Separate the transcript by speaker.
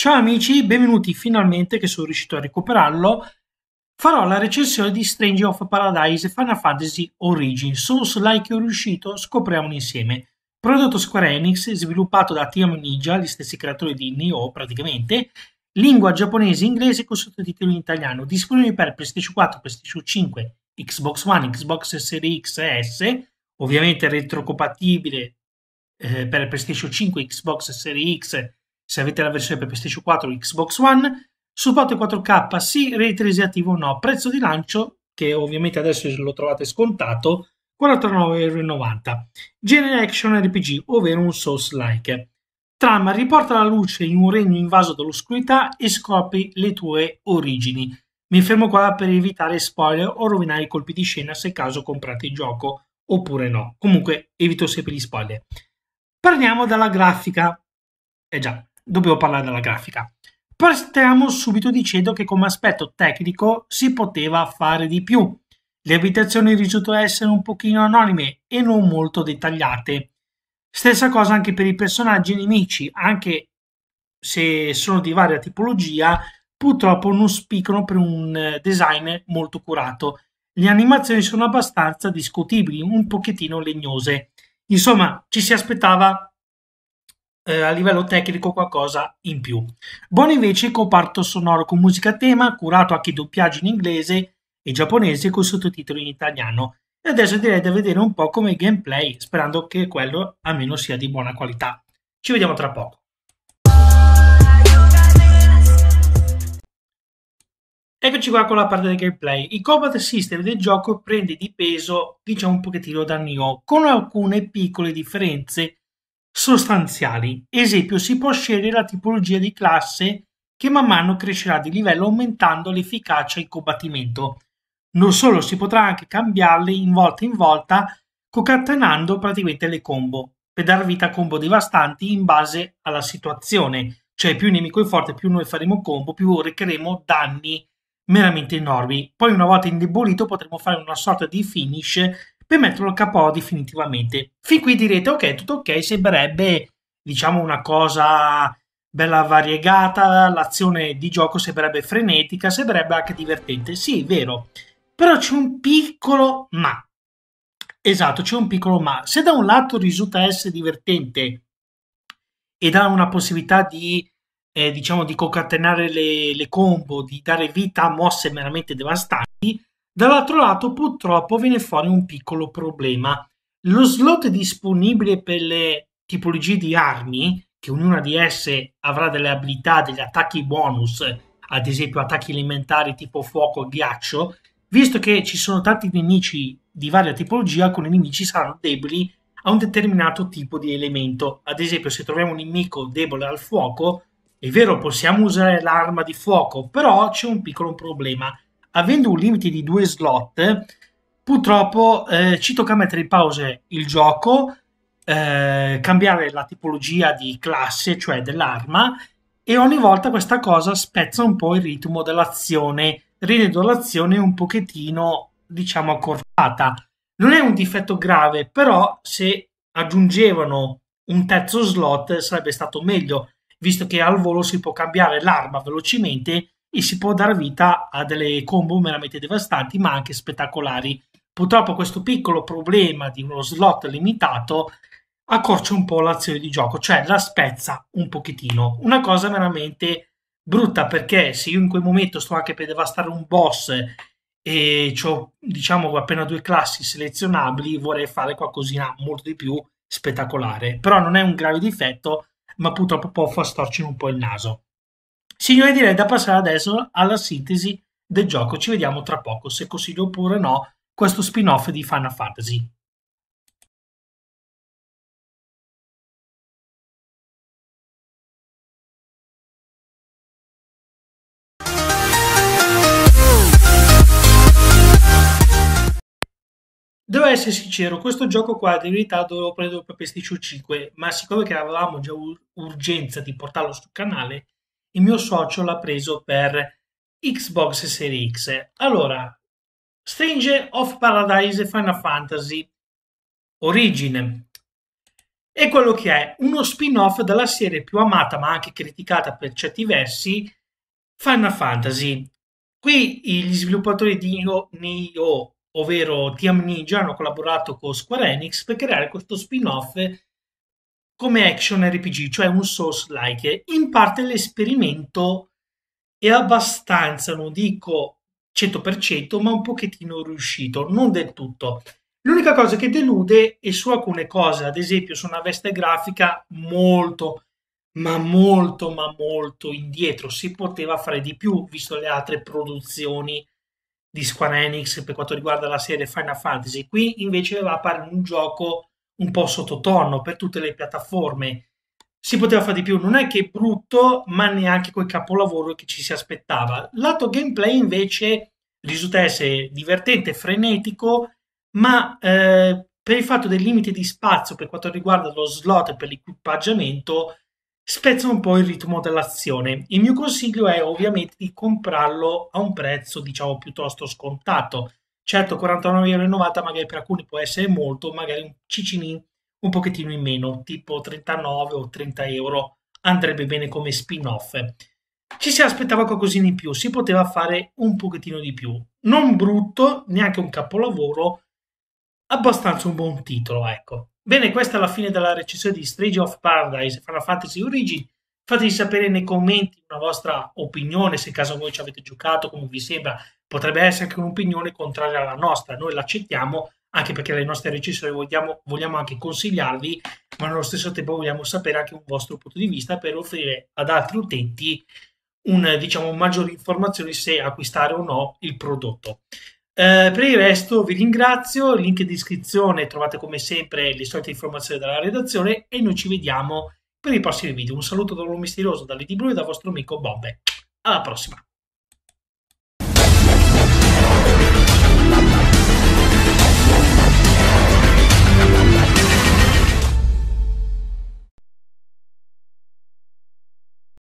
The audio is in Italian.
Speaker 1: Ciao amici, benvenuti finalmente che sono riuscito a recuperarlo. Farò la recensione di Strange of Paradise Final Fantasy Origin. Souls like o riuscito, scopriamolo insieme. Prodotto Square Enix, sviluppato da Team Ninja, gli stessi creatori di Neo praticamente, lingua giapponese e inglese con sottotitoli in italiano, disponibile per PlayStation 4, PlayStation 5, Xbox One, Xbox Series X e S, ovviamente retrocompatibile eh, per PlayStation 5, Xbox Series X se avete la versione per PlayStation 4 Xbox One, supporto 4K sì, ray tracing attivo no, prezzo di lancio che ovviamente adesso lo trovate scontato 49,90€. Genere action RPG, ovvero un source like Trama riporta la luce in un regno invaso dall'oscurità e scopri le tue origini. Mi fermo qua per evitare spoiler o rovinare i colpi di scena se caso comprate il gioco oppure no. Comunque evito sempre gli spoiler. Parliamo dalla grafica. Eh già, dobbiamo parlare della grafica. Partiamo subito dicendo che come aspetto tecnico si poteva fare di più. Le abitazioni risultano essere un pochino anonime e non molto dettagliate. Stessa cosa anche per i personaggi nemici, anche se sono di varia tipologia, purtroppo non spiccano per un eh, design molto curato. Le animazioni sono abbastanza discutibili, un pochettino legnose. Insomma, ci si aspettava eh, a livello tecnico qualcosa in più. Buono invece il comparto sonoro con musica a tema, curato anche il doppiaggio in inglese e giapponese con sottotitoli in italiano. E adesso direi di vedere un po' come il gameplay, sperando che quello almeno sia di buona qualità. Ci vediamo tra poco. Eccoci qua con la parte del gameplay. Il combat system del gioco prende di peso, diciamo un pochettino da Nioh, con alcune piccole differenze sostanziali. Esempio, si può scegliere la tipologia di classe che man mano crescerà di livello aumentando l'efficacia in combattimento. Non solo, si potrà anche cambiarle in volta in volta concatenando praticamente le combo per dar vita a combo devastanti in base alla situazione. Cioè più il nemico è forte, più noi faremo combo, più recheremo danni meramente enormi. Poi una volta indebolito potremo fare una sorta di finish per metterlo a capo definitivamente. Fin qui direte, ok, tutto ok, sembrerebbe diciamo una cosa bella variegata, l'azione di gioco sembrerebbe frenetica, sembrerebbe anche divertente, sì, è vero, però c'è un piccolo ma. Esatto, c'è un piccolo ma. Se da un lato risulta essere divertente e dà una possibilità di, eh, diciamo, di concatenare le, le combo, di dare vita a mosse veramente devastanti, Dall'altro lato purtroppo viene fuori un piccolo problema. Lo slot disponibile per le tipologie di armi, che ognuna di esse avrà delle abilità, degli attacchi bonus, ad esempio attacchi elementari tipo fuoco e ghiaccio, visto che ci sono tanti nemici di varia tipologia, alcuni nemici saranno deboli a un determinato tipo di elemento. Ad esempio, se troviamo un nemico debole al fuoco, è vero, possiamo usare l'arma di fuoco, però c'è un piccolo problema avendo un limite di due slot, purtroppo eh, ci tocca mettere in pausa il gioco, eh, cambiare la tipologia di classe, cioè dell'arma, e ogni volta questa cosa spezza un po' il ritmo dell'azione, rendendo l'azione un pochettino, diciamo, accorpata. Non è un difetto grave, però se aggiungevano un terzo slot sarebbe stato meglio, visto che al volo si può cambiare l'arma velocemente e si può dare vita a delle combo veramente devastanti ma anche spettacolari. Purtroppo questo piccolo problema di uno slot limitato accorcia un po' l'azione di gioco, cioè la spezza un pochettino. Una cosa veramente brutta perché se io in quel momento sto anche per devastare un boss e ho diciamo appena due classi selezionabili, vorrei fare qualcosina molto di più spettacolare. Però non è un grave difetto, ma purtroppo può far storcere un po' il naso. Signore, direi da passare adesso alla sintesi del gioco. Ci vediamo tra poco se consiglio oppure no questo spin-off di Final Fantasy. Devo essere sincero, questo gioco qua di verità dovevo prendere per PlayStation 5, ma siccome che avevamo già urgenza di portarlo sul canale, il mio socio l'ha preso per Xbox Series X. Allora, Strange of Paradise Final Fantasy Origine è quello che è uno spin-off della serie più amata ma anche criticata per certi versi Final Fantasy. Qui gli sviluppatori di Neo, ovvero Team Ninja, hanno collaborato con Square Enix per creare questo spin-off come action RPG, cioè un source like In parte l'esperimento è abbastanza, non dico 100%, ma un pochettino riuscito, non del tutto. L'unica cosa che delude è su alcune cose, ad esempio su una veste grafica molto, ma molto, ma molto indietro. Si poteva fare di più, visto le altre produzioni di Square Enix per quanto riguarda la serie Final Fantasy. Qui invece va a fare un gioco un po' sottotono per tutte le piattaforme. Si poteva fare di più, non è che è brutto, ma neanche quel capolavoro che ci si aspettava. Lato gameplay invece risulta essere divertente, frenetico, ma eh, per il fatto del limite di spazio per quanto riguarda lo slot per l'equipaggiamento, spezza un po' il ritmo dell'azione. Il mio consiglio è ovviamente di comprarlo a un prezzo, diciamo, piuttosto scontato. Certo 49,90 euro magari per alcuni può essere molto, magari un cicinin un pochettino in meno, tipo 39 o 30 euro andrebbe bene come spin-off. Ci si aspettava qualcosina in più, si poteva fare un pochettino di più. Non brutto, neanche un capolavoro, abbastanza un buon titolo, ecco. Bene, questa è la fine della recensione di Strange of Paradise Final Fantasy Origin. Fateci sapere nei commenti una vostra opinione, se caso voi ci avete giocato, come vi sembra. Potrebbe essere anche un'opinione contraria alla nostra, noi l'accettiamo anche perché le nostre recensioni vogliamo, vogliamo anche consigliarvi, ma allo stesso tempo vogliamo sapere anche un vostro punto di vista per offrire ad altri utenti un, diciamo, maggiori informazioni se acquistare o no il prodotto. Eh, per il resto vi ringrazio, link in descrizione trovate come sempre le solite informazioni dalla redazione e noi ci vediamo per i prossimi video. Un saluto da un misterioso da Lady Blue e da vostro amico Bobbe. Alla prossima!